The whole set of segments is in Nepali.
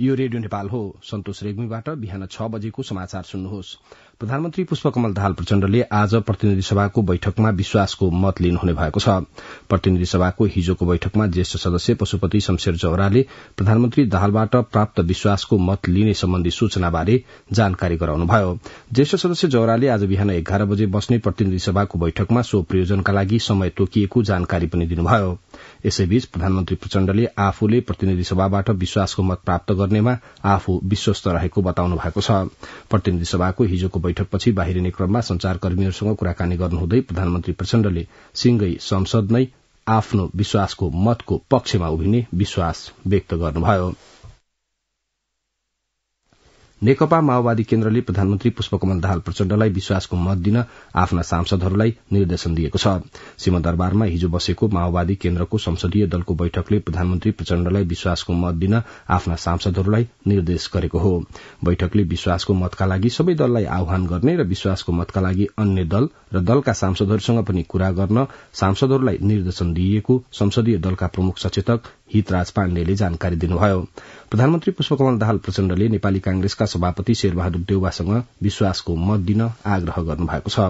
यो रेडियो नेपाल हो सन्तोष रेग्मीबाट बिहान छ बजेको समाचार सुन्नुहोस् प्रधानमन्त्री पुष्पकमल दाहाल प्रचण्डले आज प्रतिनिधि सभाको बैठकमा विश्वासको मत लिनुहुने भएको छ प्रतिनिधि सभाको हिजोको बैठकमा ज्येष्ठ सदस्य पशुपति शमशेर जौराले प्रधानमन्त्री दाहालबाट प्राप्त विश्वासको मत लिने सम्बन्धी सूचनाबारे जानकारी गराउनुभयो ज्येष्ठ सदस्य जौराले आज बिहान एघार बजे बस्ने प्रतिनिधि सभाको बैठकमा सो प्रयोजनका लागि समय तोकिएको जानकारी पनि दिनुभयो यसैबीच प्रधानमन्त्री प्रचण्डले आफूले प्रतिनिधि सभाबाट विश्वासको मत प्राप्त गर्नेमा आफू विश्वस्त रहेको बताउनु भएको छ प्रतिनिधि सभाको हिजोको बैठकपछि बाहिरिने क्रममा संचारकर्मीहरूसँग कुराकानी गर्नुहुँदै प्रधानमन्त्री प्रचण्डले सिंगै संसद नै आफ्नो विश्वासको मतको पक्षमा उभिने विश्वास व्यक्त गर्नुभयो नेकपा माओवादी केन्द्रले प्रधानमन्त्री पुष्पकमल दाहाल प्रचण्डलाई विश्वासको मत दिन आफ्ना सांसदहरूलाई निर्देशन दिएको छ सिंहदरबारमा हिजो बसेको माओवादी केन्द्रको संसदीय दलको बैठकले प्रधानमन्त्री प्रचण्डलाई विश्वासको मत दिन आफ्ना सांसदहरूलाई निर्देश गरेको हो बैठकले विश्वासको मतका लागि सबै दललाई आह्वान गर्ने र विश्वासको मतका लागि अन्य दल र दलका सांसदहरूसँग पनि कुरा गर्न सांसदहरूलाई निर्देशन दिइएको संसदीय दलका प्रमुख सचेतक हितराज पाण्डेले जानकारी दिनुभयो प्रधानमन्त्री पुष्पकमल दाहाल प्रचण्डले नेपाली कांग्रेसका सभापति शेरबहादुर देउवासँग विश्वासको मत दिन आग्रह गर्नुभएको छ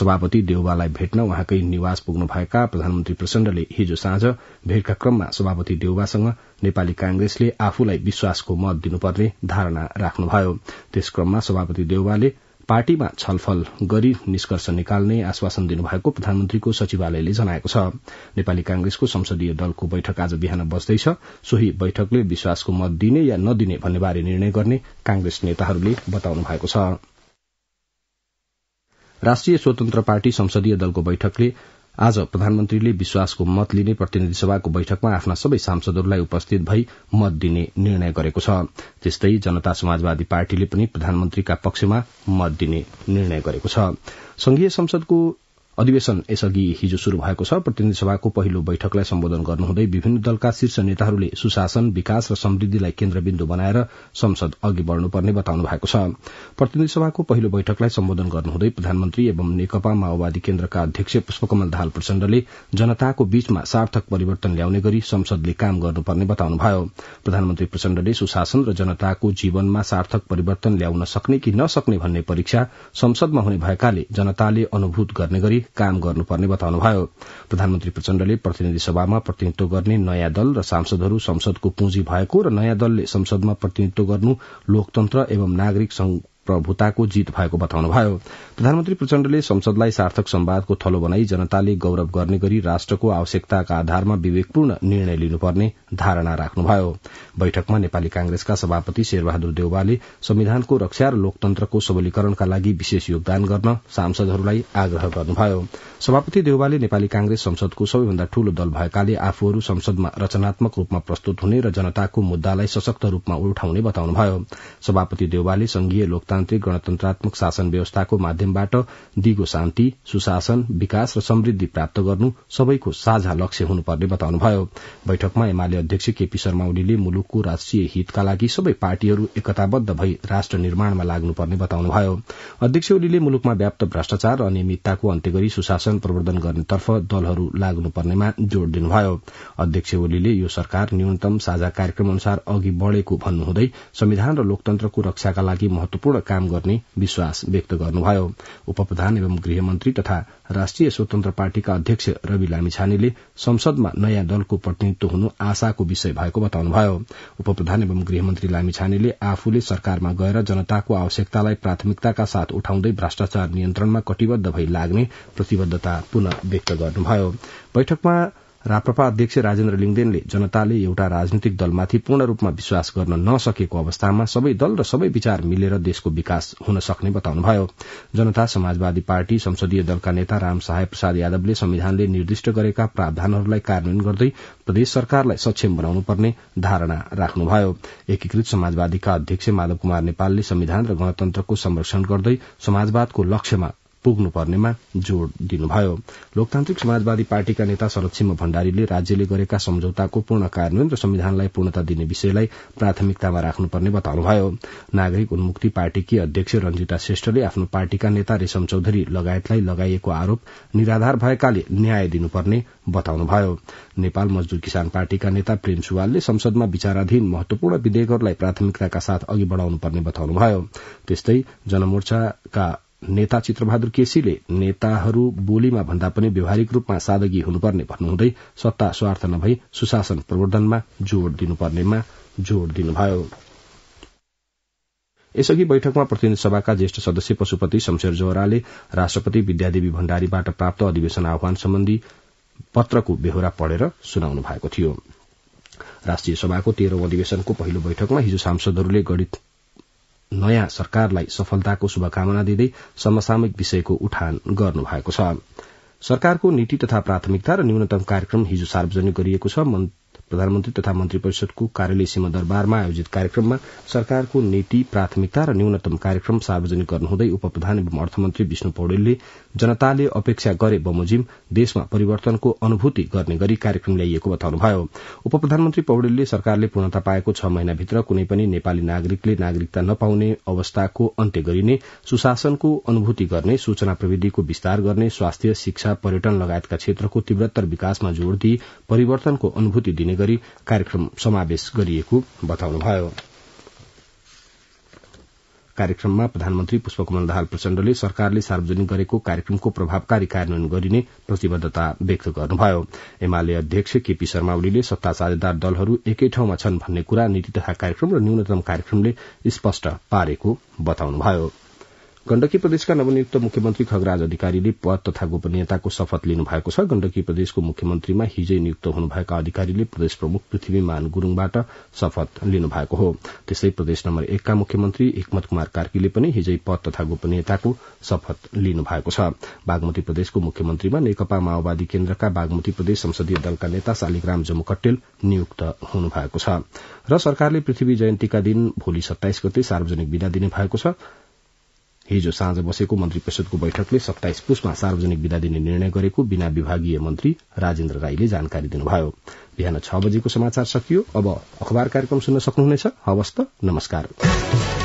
सभापति देउवालाई भेट्न उहाँकै निवास पुग्नुभएका प्रधानमन्त्री प्रचण्डले हिजो साँझ भेटका क्रममा सभापति देउवासँग नेपाली कांग्रेसले आफूलाई विश्वासको मत दिनुपर्ने धारणा राख्नुभयो त्यसक्रममा सभापति देउवाले पार्टीमा छलफल गरी निष्कर्ष निकाल्ने आश्वासन दिनुभएको प्रधानमन्त्रीको सचिवालयले जनाएको छ नेपाली कांग्रेसको संसदीय दलको बैठक आज बिहान बस्दैछ सोही बैठकले विश्वासको मत दिने या नदिने भन्नेबारे निर्णय गर्ने कांग्रेस नेताहरूले बताउनु भएको छ राष्ट्रिय स्वतन्त्र पार्टी संसदीय दलको बैठकले आज प्रधानमन्त्रीले विश्वासको मत लिने प्रतिनिधि सभाको बैठकमा आफ्ना सबै सांसदहरूलाई उपस्थित भई मत दिने निर्णय गरेको छ त्यस्तै जनता समाजवादी पार्टीले पनि प्रधानमन्त्रीका पक्षमा मत दिने निर्णय गरेको छ संघीय संसदको अधिवेशन यसअघि हिजो शुरू भएको छ प्रतिनिधि सभाको पहिलो बैठकलाई सम्बोधन गर्नुहुँदै विभिन्न दलका शीर्ष नेताहरूले सुशासन विकास र समृद्धिलाई केन्द्रबिन्दु बनाएर संसद अघि बढ़नुपर्ने बताउनु भएको छ प्रतिनिधि सभाको पहिलो बैठकलाई सम्बोधन गर्नुहुँदै प्रधानमन्त्री एवं नेकपा माओवादी केन्द्रका अध्यक्ष पुष्पकमल दाहाल प्रचण्डले जनताको बीचमा सार्थक परिवर्तन ल्याउने गरी संसदले काम गर्नुपर्ने बताउनुभयो प्रधानमन्त्री प्रचण्डले सुशासन र जनताको जीवनमा सार्थक परिवर्तन ल्याउन सक्ने कि नसक्ने भन्ने परीक्षा संसदमा हुने भएकाले जनताले अनुभूत गर्ने गरी काम गर्नुपर्ने बताउनुभयो प्रधानमन्त्री प्रचण्डले प्रतिनिधि सभामा प्रतिनिधित्व गर्ने नयाँ दल र सांसदहरू संसदको पुँजी भएको र नयाँ दलले संसदमा प्रतिनिधित्व गर्नु लोकतन्त्र एवं नागरिक प्रभुताको जीत भएको बताउनुभयो प्रधानमन्त्री प्रचण्डले संसदलाई सार्थक सम्वादको थलो बनाई जनताले गौरव गर्ने गरी राष्ट्रको आवश्यकताका आधारमा विवेकपूर्ण निर्णय लिनुपर्ने धारणा राख्नुभयो बैठकमा नेपाली कांग्रेसका सभापति शेरबहादुर देउवाले संविधानको रक्षा र लोकतन्त्रको सबलीकरणका लागि विशेष योगदान गर्न सांसदहरूलाई आग्रह गर्नुभयो सभापति देउवाले नेपाली कांग्रेस संसदको सबैभन्दा ठूलो दल भएकाले आफूहरू संसदमा रचनात्मक रूपमा प्रस्तुत हुने र जनताको मुद्दालाई सशक्त रूपमा उठाउने बताउनुभयो सभापति देउवाले संघीय लोकतान्त्रिक प्रजातान्त्रिक गणतन्त्रात्मक शासन व्यवस्थाको माध्यमबाट दिगो शान्ति सुशासन विकास र समृद्धि प्राप्त गर्नु सबैको साझा लक्ष्य हुनुपर्ने बताउनुभयो बैठकमा एमाले अध्यक्ष केपी शर्मा ओलीले मुलुकको राष्ट्रिय हितका लागि सबै पार्टीहरू एकताबद्ध भई राष्ट्र निर्माणमा लाग्नुपर्ने बताउनुभयो अध्यक्ष ओलीले मुलुकमा व्याप्त भ्रष्टाचार र अनियमितताको अन्त्य गरी सुशासन प्रवर्धन गर्नेतर्फ दलहरू लाग्नुपर्नेमा जोड़ दिनुभयो अध्यक्ष ओलीले यो सरकार न्यूनतम साझा कार्यक्रम अनुसार अघि बढ़ेको भन्नुहुँदै संविधान र लोकतन्त्रको रक्षाका लागि महत्वपूर्ण काम गर्ने विश्वास व्यक्त गर्नुभयो उपप्रधान एवं गृहमन्त्री तथा राष्ट्रिय स्वतन्त्र पार्टीका अध्यक्ष रवि लामिछानेले संसदमा नयाँ दलको प्रतिनिधित्व हुनु आशाको विषय भएको बताउनुभयो उपप्रधान एवं गृहमन्त्री लामिछानेले आफूले सरकारमा गएर जनताको आवश्यकतालाई प्राथमिकताका साथ उठाउँदै भ्रष्टाचार नियन्त्रणमा कटिबद्ध भई लाग्ने प्रतिबद्धता पुनः व्यक्त गर्नुभयो बैठकमा राप्रपा अध्यक्ष राजेन्द्र लिङदेनले जनताले एउटा राजनीतिक दलमाथि पूर्ण रूपमा विश्वास गर्न नसकेको अवस्थामा सबै दल र सबै विचार मिलेर देशको विकास हुन सक्ने बताउनुभयो जनता समाजवादी पार्टी संसदीय दलका नेता राम सहाय प्रसाद यादवले संविधानले निर्दिष्ट गरेका प्रावधानहरूलाई कार्यान्वयन गर्दै प्रदेश सरकारलाई सक्षम बनाउनुपर्ने धारणा राख्नुभयो एकीकृत समाजवादीका अध्यक्ष माधव कुमार नेपालले संविधान र गणतन्त्रको संरक्षण गर्दै समाजवादको लक्ष्यमा पुग्नुपर्नेमा जोड़ दिनुभयो लोकतान्त्रिक समाजवादी पार्टीका नेता शरद भण्डारीले राज्यले गरेका सम्झौताको पूर्ण कार्यान्वयन र संविधानलाई पूर्णता दिने विषयलाई प्राथमिकतामा राख्नुपर्ने बताउनुभयो नागरिक उन्मुक्ति पार्टीकी अध्यक्ष रंजिता श्रेष्ठले आफ्नो पार्टीका नेता रेशम चौधरी लगायतलाई लगाइएको आरोप निराधार भएकाले न्याय दिनुपर्ने बताउनुभयो नेपाल मजदूर किसान पार्टीका नेता प्रेम सुवालले संसदमा विचाराधीन महत्वपूर्ण विधेयकहरूलाई प्राथमिकताका साथ अघि बढ़ाउनुपर्ने बताउनुभयो त्यस्तै जनमोर्चाका नेता चित्रबहादुर केसीले नेताहरू बोलीमा भन्दा पनि व्यवहारिक रूपमा सादगी हुनुपर्ने भन्नुहुँदै सत्ता स्वार्थ नभई सुशासन प्रवर्धनमा जोड़ दिनुपर्नेमा जोड़ दिनुभयो यसअघि बैठकमा प्रतिनिधि सभाका ज्येष्ठ सदस्य पशुपति शमशेर जोहराले राष्ट्रपति विद्यादेवी भण्डारीबाट प्राप्त अधिवेशन आह्वान सम्बन्धी पत्रको बेहोरा पढ़ेर सुनाउनु भएको थियो राष्ट्रिय सभाको तेह्रौं अधिवेशनको पहिलो बैठकमा हिजो सांसदहरूले गणित नयाँ सरकारलाई सफलताको शुभकामना दिँदै समसामयिक विषयको उठान भएको छ सरकारको नीति तथा प्राथमिकता र न्यूनतम कार्यक्रम हिजो सार्वजनिक गरिएको छ प्रधानमन्त्री तथा मन्त्री परिषदको कार्यालय सीमा दरबारमा आयोजित कार्यक्रममा सरकारको नीति प्राथमिकता र न्यूनतम कार्यक्रम सार्वजनिक गर्नुहुँदै उपप्रधान एवं अर्थमन्त्री विष्णु पौडेलले जनताले अपेक्षा गरे बमोजिम देशमा परिवर्तनको अनुभूति गर्ने गरी कार्यक्रम ल्याइएको बताउनुभयो उप प्रधानमन्त्री पौडेलले सरकारले पूर्णता पाएको छ महिनाभित्र कुनै पनि नेपाली नागरिकले नागरिकता नपाउने अवस्थाको अन्त्य गरिने सुशासनको अनुभूति गर्ने सूचना प्रविधिको विस्तार गर्ने स्वास्थ्य शिक्षा पर्यटन लगायतका क्षेत्रको तीव्रतर विकासमा जोड़ दिई परिवर्तनको अनुभूति दिने गरी कार्यक्रम समावेश गरिएको बताउनुभयो कार्यक्रममा प्रधानमन्त्री पुष्पकमल दाहाल प्रचण्डले सरकारले सार्वजनिक गरेको कार्यक्रमको प्रभावकारी कार्यान्वयन गरिने प्रतिबद्धता व्यक्त गर्नुभयो एमाले अध्यक्ष केपी शर्मा ओलीले सत्ता साझेदार दलहरू एकै ठाउँमा छन् भन्ने कुरा नीति तथा कार्यक्रम र न्यूनतम कार्यक्रमले स्पष्ट पारेको बताउनुभयो गण्डकी प्रदेशका नवनियुक्त मुख्यमन्त्री खगराज अधिकारीले पद तथा गोपनीयताको शपथ लिनुभएको छ गण्डकी प्रदेशको मुख्यमन्त्रीमा हिजै नियुक्त हुनुभएका अधिकारीले प्रदेश प्रमुख पृथ्वीमान गुरूङबाट शपथ लिनुभएको हो त्यस्तै प्रदेश नम्बर एकका मुख्यमन्त्री एकमत कुमार कार्कीले पनि हिजै पद तथा गोपनीयताको शपथ लिनुभएको छ बागमती प्रदेशको मुख्यमन्त्रीमा नेकपा माओवादी केन्द्रका बागमती प्रदेश संसदीय दलका नेता शालिग्राम जमुकटेल नियुक्त हुनुभएको छ र सरकारले पृथ्वी जयन्तीका दिन भोलि सत्ताइस गते सार्वजनिक विदा दिने भएको छ हिजो साँझ बसेको मन्त्री परिषदको बैठकले सत्ताइस पुसमा सार्वजनिक विदा दिने निर्णय गरेको बिना विभागीय मन्त्री राजेन्द्र राईले जानकारी दिनुभयो बिहान छ बजेको समाचार सकियो अब अखबार कार्यक्रम सुन्न सक्नुहुनेछ हवस्त नमस्कार